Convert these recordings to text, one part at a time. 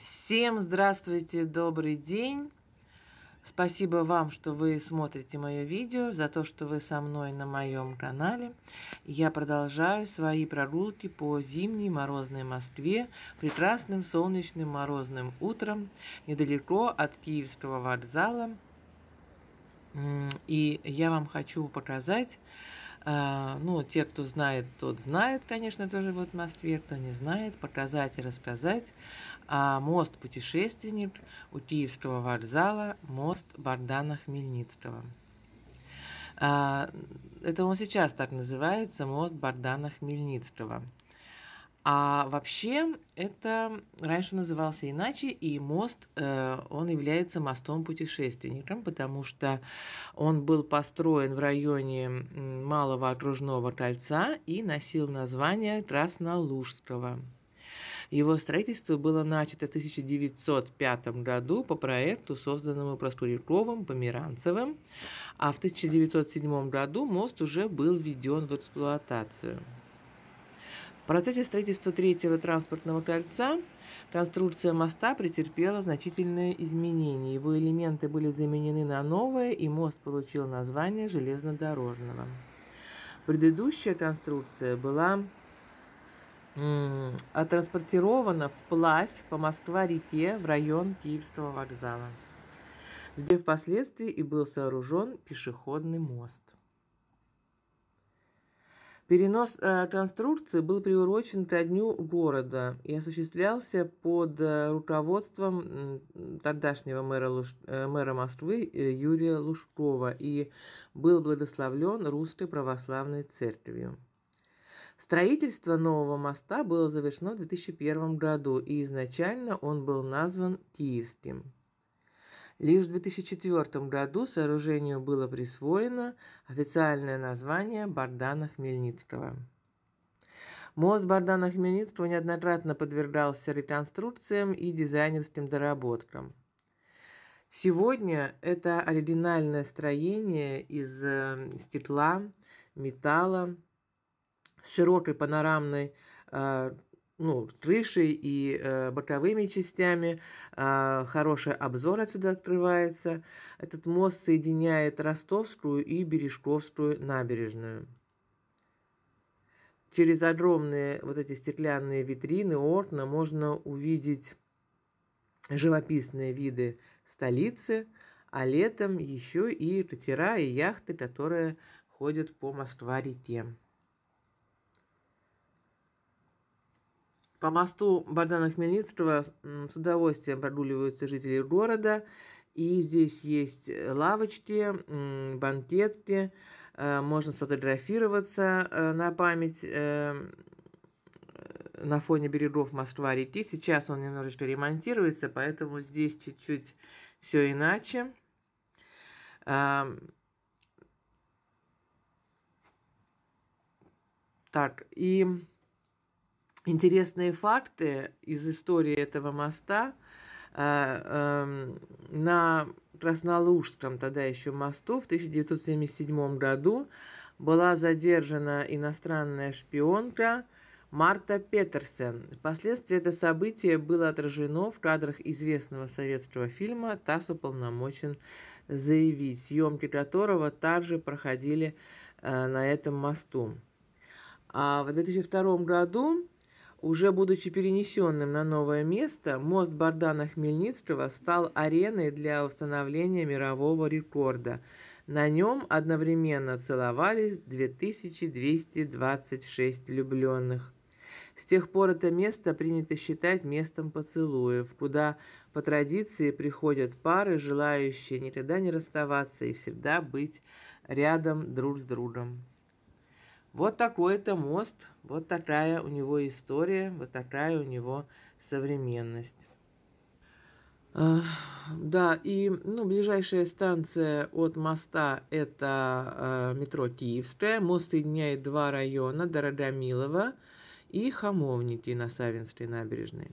Всем здравствуйте, добрый день. Спасибо вам, что вы смотрите мое видео, за то, что вы со мной на моем канале. Я продолжаю свои прогулки по зимней морозной Москве, прекрасным солнечным морозным утром, недалеко от Киевского вокзала. И я вам хочу показать а, ну, те, кто знает, тот знает, конечно, тоже вот в Москве, кто не знает, показать и рассказать. А мост путешественник у Киевского вокзала, мост Бардана Хмельницкого. А, это он сейчас так называется, мост Бардана Хмельницкого. А вообще это раньше назывался иначе, и мост, э, он является мостом путешественником, потому что он был построен в районе Малого окружного кольца и носил название Краснолужского. Его строительство было начато в 1905 году по проекту, созданному Проскуряковым, Померанцевым, а в 1907 году мост уже был введен в эксплуатацию процессе строительства третьего транспортного кольца конструкция моста претерпела значительные изменения. Его элементы были заменены на новые, и мост получил название железнодорожного. Предыдущая конструкция была отранспортирована вплавь по Москва-реке в район Киевского вокзала, где впоследствии и был сооружен пешеходный мост. Перенос э, конструкции был приурочен ко дню города и осуществлялся под э, руководством э, тогдашнего мэра, Луж... э, мэра Москвы э, Юрия Лужкова и был благословлен Русской Православной Церковью. Строительство нового моста было завершено в 2001 году, и изначально он был назван Киевским. Лишь в 2004 году сооружению было присвоено официальное название Бардана Хмельницкого. Мост Бардана Хмельницкого неоднократно подвергался реконструкциям и дизайнерским доработкам. Сегодня это оригинальное строение из э, стекла, металла, с широкой панорамной э, ну, крышей и э, боковыми частями. Э, хороший обзор отсюда открывается. Этот мост соединяет Ростовскую и Бережковскую набережную. Через огромные вот эти стеклянные витрины Ортна можно увидеть живописные виды столицы, а летом еще и катера и яхты, которые ходят по Москва-реке. По мосту Богдана-Хмельницкого с удовольствием прогуливаются жители города. И здесь есть э, лавочки, банкетки, э, можно сфотографироваться э, на память на фоне берегов Москва-реки. Сейчас он немножечко ремонтируется, поэтому здесь чуть-чуть все иначе. Так, и Интересные факты из истории этого моста а, эм, на Краснолужском тогда еще мосту в 1977 году была задержана иностранная шпионка Марта Петерсен. Впоследствии это событие было отражено в кадрах известного советского фильма «ТАСС уполномочен заявить», съемки которого также проходили э, на этом мосту. А в 2002 году уже будучи перенесенным на новое место, мост Бардана-Хмельницкого стал ареной для установления мирового рекорда. На нем одновременно целовались 2226 влюбленных. С тех пор это место принято считать местом поцелуев, куда по традиции приходят пары, желающие никогда не расставаться и всегда быть рядом друг с другом. Вот такой-то мост, вот такая у него история, вот такая у него современность. А, да, и ну, ближайшая станция от моста – это э, метро Киевская. Мост соединяет два района – Дорогомилово и Хамовники на Савинской набережной.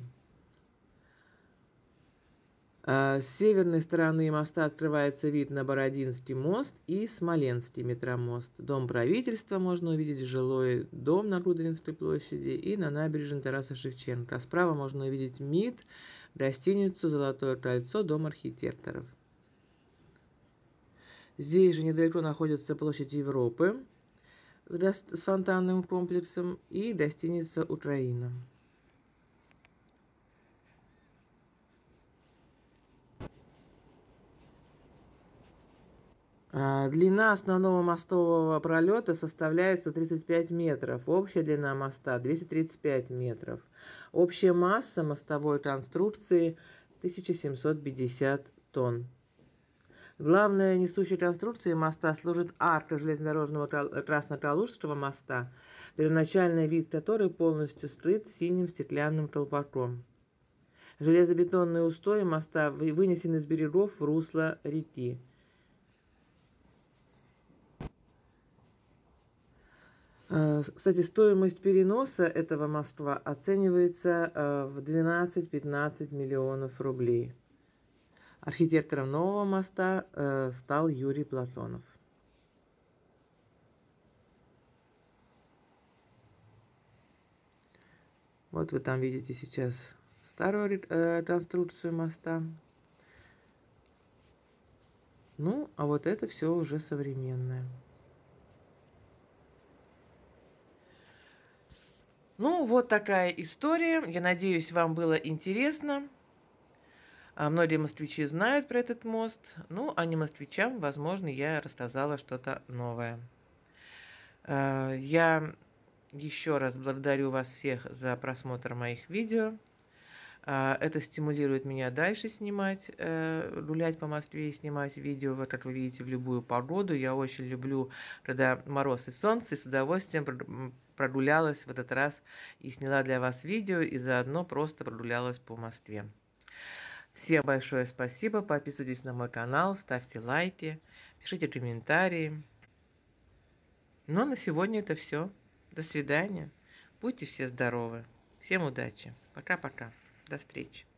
А, с северной стороны моста открывается вид на Бородинский мост и Смоленский метромост. Дом правительства можно увидеть, жилой дом на Рудинской площади и на набережной Тараса Шевченко. А справа можно увидеть МИД, гостиницу «Золотое кольцо», дом архитекторов. Здесь же недалеко находится площадь Европы с фонтанным комплексом и гостиница «Украина». А, длина основного мостового пролета составляет 135 метров, общая длина моста 235 метров, общая масса мостовой конструкции 1750 тонн. Главная несущая конструкция моста служит арка железнодорожного краснокалужского моста, первоначальный вид которой полностью скрыт синим стеклянным колпаком. Железобетонные устои моста вынесены с берегов в русло реки. Э, кстати, стоимость переноса этого Москва оценивается э, в 12-15 миллионов рублей. Архитектором нового моста э, стал Юрий Платонов. Вот вы там видите сейчас старую конструкцию моста. Ну, а вот это все уже современное. Ну, вот такая история. Я надеюсь, вам было интересно. А, многие москвичи знают про этот мост. Ну, а не москвичам, возможно, я рассказала что-то новое. А, я еще раз благодарю вас всех за просмотр моих видео. А, это стимулирует меня дальше снимать, э, гулять по Москве и снимать видео, вот как вы видите, в любую погоду. Я очень люблю, когда мороз и солнце, и с удовольствием прогулялась в этот раз и сняла для вас видео, и заодно просто прогулялась по Москве. Всем большое спасибо, подписывайтесь на мой канал, ставьте лайки, пишите комментарии. Ну а на сегодня это все. До свидания. Будьте все здоровы. Всем удачи. Пока-пока. До встречи.